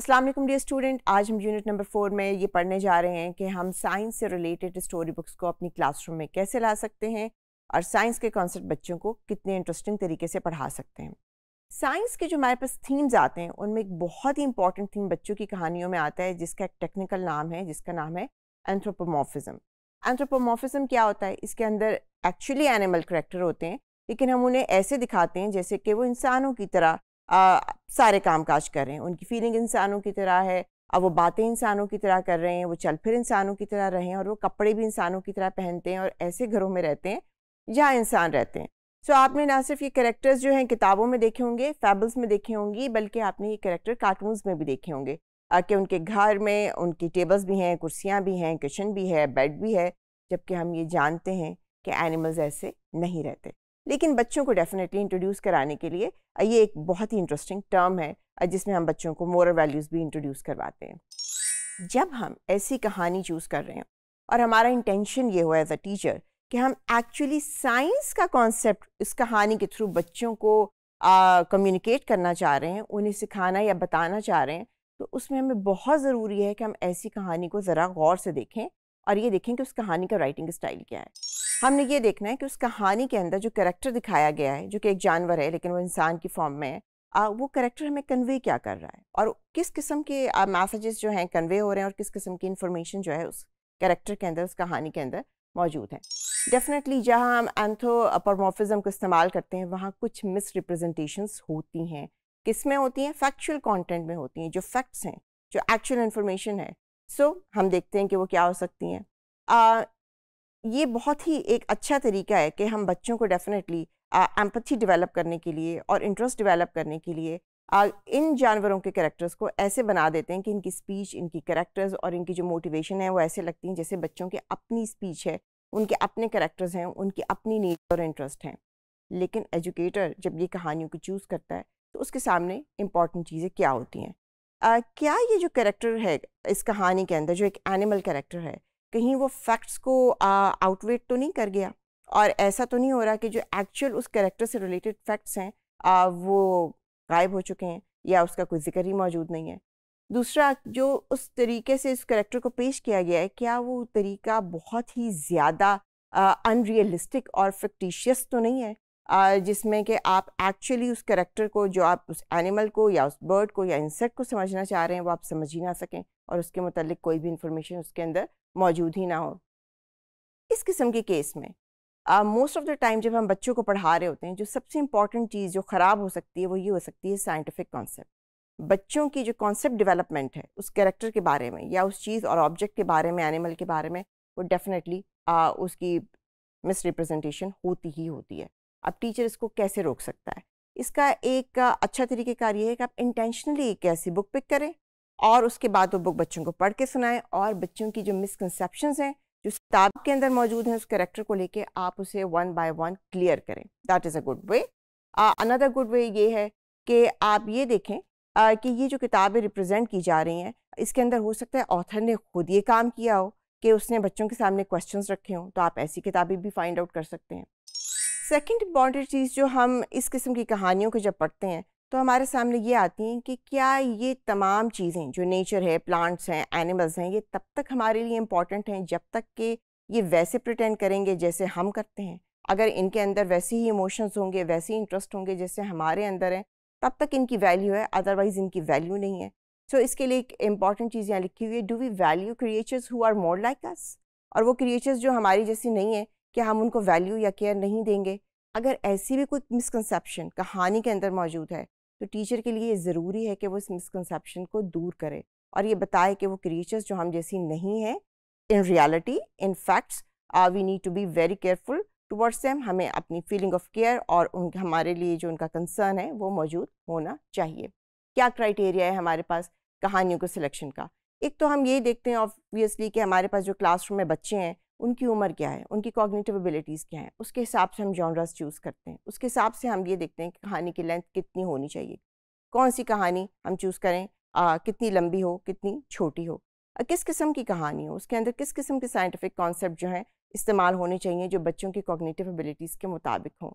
Aslam day dear student आज हम unit number four में ये पढ़ने जा रहे हैं कि हम साइंस से रिलेटेड स्टोरी बुक्स को अपनी क्लासरूम में कैसे ला सकते हैं और साइंस के कॉन्सेप्ट बच्चों को कितने इंटरेस्टिंग तरीके से पढ़ा सकते हैं साइंस के जो हमारे पास थीम्स आते हैं उनमें एक बहुत ही इंपॉर्टेंट थीम बच्चों की कहानियों में आता है जिसका एक टेक्निकल नाम है जिसका नाम है एंथ्रोपोमोफिज़म एंथ्रोपोमोफिज़म क्या होता है इसके अंदर एक्चुअली एनिमल करेक्टर होते हैं लेकिन हम उन्हें ऐसे दिखाते हैं जैसे कि वो इंसानों की तरह आ, सारे काम काज कर रहे हैं उनकी फीलिंग इंसानों की तरह है अब वो बातें इंसानों की तरह कर रहे हैं वो चल फिर इंसानों की तरह रहे हैं और वो कपड़े भी इंसानों की तरह पहनते हैं और ऐसे घरों में रहते हैं जहाँ इंसान रहते हैं सो so, आपने ना सिर्फ ये करेक्टर्स जो हैं किताबों में देखे होंगे फैबल्स में देखे होंगी बल्कि आपने ये करेक्टर कार्टून्स में भी देखे होंगे कि उनके घर में उनकी टेबल्स भी हैं कुर्सियाँ भी हैं किचन भी है बेड भी है जबकि हम ये जानते हैं कि एनिमल्स ऐसे नहीं रहते लेकिन बच्चों को डेफिनेटली इंट्रोड्यूस कराने के लिए ये एक बहुत ही इंटरेस्टिंग टर्म है जिसमें हम बच्चों को मोरल वैल्यूज़ भी इंट्रोड्यूस करवाते हैं जब हम ऐसी कहानी चूज़ कर रहे हैं और हमारा इंटेंशन ये हुआ एज अ टीचर कि हम एक्चुअली साइंस का कॉन्सेप्ट इस कहानी के थ्रू बच्चों को कम्युनिकेट करना चाह रहे हैं उन्हें सिखाना या बताना चाह रहे हैं तो उसमें हमें बहुत ज़रूरी है कि हम ऐसी कहानी को ज़रा गौर से देखें और ये देखें कि उस कहानी का राइटिंग स्टाइल क्या है हमने ये देखना है कि उस कहानी के अंदर जो करेक्टर दिखाया गया है जो कि एक जानवर है लेकिन वो इंसान की फॉर्म में है आ, वो करेक्टर हमें कन्वे क्या कर रहा है और किस किस्म के मैसेजेस जो हैं कन्वे हो रहे हैं और किस किस्म की इंफॉर्मेशन जो है उस करेक्टर के अंदर उस कहानी के अंदर मौजूद है डेफिनेटली जहाँ हम एंथोपरमोफिज़म को इस्तेमाल करते हैं वहाँ कुछ मिस रिप्रजेंटेशंस होती हैं किस में होती हैं फैक्चुअल कॉन्टेंट में होती हैं जो फैक्ट्स हैं जो एक्चुअल इन्फॉर्मेशन है सो so, हम देखते हैं कि वो क्या हो सकती हैं ये बहुत ही एक अच्छा तरीका है कि हम बच्चों को डेफिनेटली एम्पथी डेवलप करने के लिए और इंटरेस्ट डेवलप करने के लिए आ, इन जानवरों के करेक्टर्स को ऐसे बना देते हैं कि इनकी स्पीच इनकी करेक्टर्स और इनकी जो मोटिवेशन है वो ऐसे लगती हैं जैसे बच्चों की अपनी स्पीच है उनके अपने करेक्टर्स हैं उनकी अपनी नीड और इंटरेस्ट हैं लेकिन एजुकेटर जब ये कहानियों को चूज़ करता है तो उसके सामने इम्पॉर्टेंट चीज़ें क्या होती हैं क्या ये जो करेक्टर है इस कहानी के अंदर जो एक एनिमल कैरेक्टर है कहीं वो फैक्ट्स को आउटवेट तो नहीं कर गया और ऐसा तो नहीं हो रहा कि जो एक्चुअल उस करेक्टर से रिलेटेड फैक्ट्स हैं आ, वो गायब हो चुके हैं या उसका कोई जिक्र ही मौजूद नहीं है दूसरा जो उस तरीके से इस करेक्टर को पेश किया गया है क्या वो तरीका बहुत ही ज़्यादा अनरियलिस्टिक और फिक्टिशियस तो नहीं है जिसमें कि आप एक्चुअली उस करेक्टर को जो आप उस एनिमल को या उस बर्ड को या इंसेक्ट को समझना चाह रहे हैं वो आप समझ ही ना सकें और उसके मतलब कोई भी इंफॉर्मेशन उसके अंदर मौजूद ही ना हो इस किस्म के केस में मोस्ट ऑफ़ द टाइम जब हम बच्चों को पढ़ा रहे होते हैं जो सबसे इंपॉर्टेंट चीज़ जो ख़राब हो सकती है वो ये हो सकती है साइंटिफिक कॉन्सेप्ट बच्चों की जो कॉन्सेप्ट डेवलपमेंट है उस कैरेक्टर के बारे में या उस चीज़ और ऑब्जेक्ट के बारे में एनिमल के बारे में वो डेफिनेटली उसकी मिसरिप्रजेंटेशन होती ही होती है अब टीचर इसको कैसे रोक सकता है इसका एक अच्छा तरीके कार ये है कि आप इंटेंशनली एक ऐसी बुक पिक करें और उसके बाद वो बुक बच्चों को पढ़ के सुनाएं और बच्चों की जो मिसकनसेप्शन हैं जो किताब के अंदर मौजूद हैं उस करेक्टर को लेके आप उसे वन बाय वन क्लियर करें that is a good way another good way ये है कि आप ये देखें uh, कि ये जो किताबें रिप्रेजेंट की जा रही हैं इसके अंदर हो सकता है ऑथर ने खुद ये काम किया हो कि उसने बच्चों के सामने क्वेश्चंस रखे हों तो आप ऐसी किताबें भी फाइंड आउट कर सकते हैं सेकंड इम्पॉर्टेंट चीज़ जो हम इस किस्म की कहानियों को जब पढ़ते हैं तो हमारे सामने ये आती हैं कि क्या ये तमाम चीज़ें जो नेचर है प्लांट्स हैं एनिमल्स हैं ये तब तक हमारे लिए इम्पॉर्टेंट हैं जब तक कि ये वैसे प्रटेंड करेंगे जैसे हम करते हैं अगर इनके अंदर वैसे ही इमोशंस होंगे वैसे ही इंटरेस्ट होंगे जैसे हमारे अंदर हैं तब तक इनकी वैल्यू है अदरवाइज़ इनकी वैल्यू नहीं है सो so, इसके लिए एक इम्पॉर्टेंट चीज़ यहाँ लिखी हुई है do we value creatures who are more like us और वो क्रिएचर्स जो हमारी जैसी नहीं है कि हम उनको वैल्यू या केयर नहीं देंगे अगर ऐसी भी कोई मिसकंसेप्शन कहानी के अंदर मौजूद है तो टीचर के लिए ज़रूरी है कि वो इस मिसकंसेप्शन को दूर करे और ये बताए कि वो क्रिएचर्स जो हम जैसी नहीं हैं in reality in facts we need to be very careful towards um हमें अपनी फीलिंग ऑफ केयर और उन हमारे लिए जो उनका कंसर्न है वो मौजूद होना चाहिए क्या क्राइटेरिया है हमारे पास कहानियों के सिलेक्शन का एक तो हम ये देखते हैं ऑब्वियसली कि हमारे पास जो क्लासरूम में बच्चे हैं उनकी उम्र क्या है उनकी कॉग्निटिव एबिलिटीज़ क्या हैं उसके हिसाब से हम जॉनरस चूज़ करते हैं उसके हिसाब से हम ये देखते हैं कि कहानी की लेंथ कितनी होनी चाहिए कौन सी कहानी हम चूज़ करें आ, कितनी लंबी हो कितनी छोटी हो आ, किस किस्म की कहानी हो उसके अंदर किस किस्म के साइंटिफिक कॉन्सेप्ट जो हैं इस्तेमाल होने चाहिए जो बच्चों की कॉग्निटिव एबिलिटीज़ के मुताबिक हों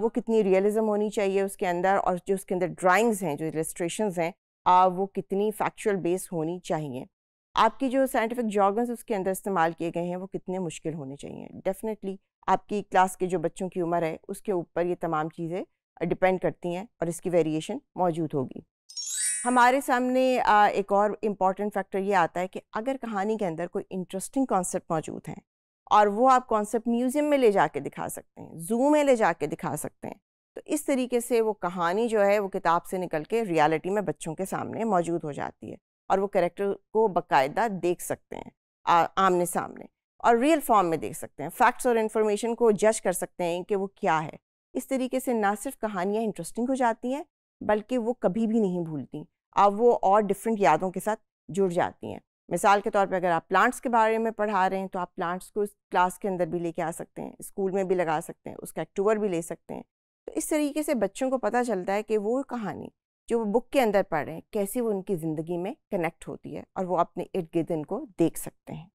वो कितनी रियलिज्म होनी चाहिए उसके अंदर और जो उसके अंदर ड्राइंग्स हैं जो इलस्ट्रेशन हैं आ, वो कितनी फैक्चुअल बेस होनी चाहिए आपकी जो साइंटिफिक जॉगन्स उसके अंदर इस्तेमाल किए गए हैं वो कितने मुश्किल होने चाहिए डेफिनेटली आपकी क्लास के जो बच्चों की उम्र है उसके ऊपर ये तमाम चीज़ें डिपेंड करती हैं और इसकी वेरिएशन मौजूद होगी हमारे सामने एक और इम्पॉर्टेंट फैक्टर ये आता है कि अगर कहानी के अंदर कोई इंटरेस्टिंग कॉन्सेप्ट मौजूद हैं और वो आप कॉन्सेप्ट म्यूज़ियम में ले कर दिखा सकते हैं जू में ले कर दिखा सकते हैं तो इस तरीके से वो कहानी जो है वो किताब से निकल के रियलिटी में बच्चों के सामने मौजूद हो जाती है और वो करेक्टर को बाकायदा देख सकते हैं आ, आमने सामने और रियल फॉर्म में देख सकते हैं फैक्ट्स और इन्फॉर्मेशन को जज कर सकते हैं कि वो क्या है इस तरीके से ना सिर्फ कहानियाँ इंटरेस्टिंग हो जाती हैं बल्कि वो कभी भी नहीं भूलती अब वो और डिफरेंट यादों के साथ जुड़ जाती हैं मिसाल के तौर पे अगर आप प्लांट्स के बारे में पढ़ा रहे हैं तो आप प्लांट्स को क्लास के अंदर भी लेके आ सकते हैं स्कूल में भी लगा सकते हैं उसका टूर भी ले सकते हैं तो इस तरीके से बच्चों को पता चलता है कि वो कहानी जो वो बुक के अंदर पढ़ रहे हैं कैसे वो उनकी ज़िंदगी में कनेक्ट होती है और वो अपने इर्द गिर्द इनको देख सकते हैं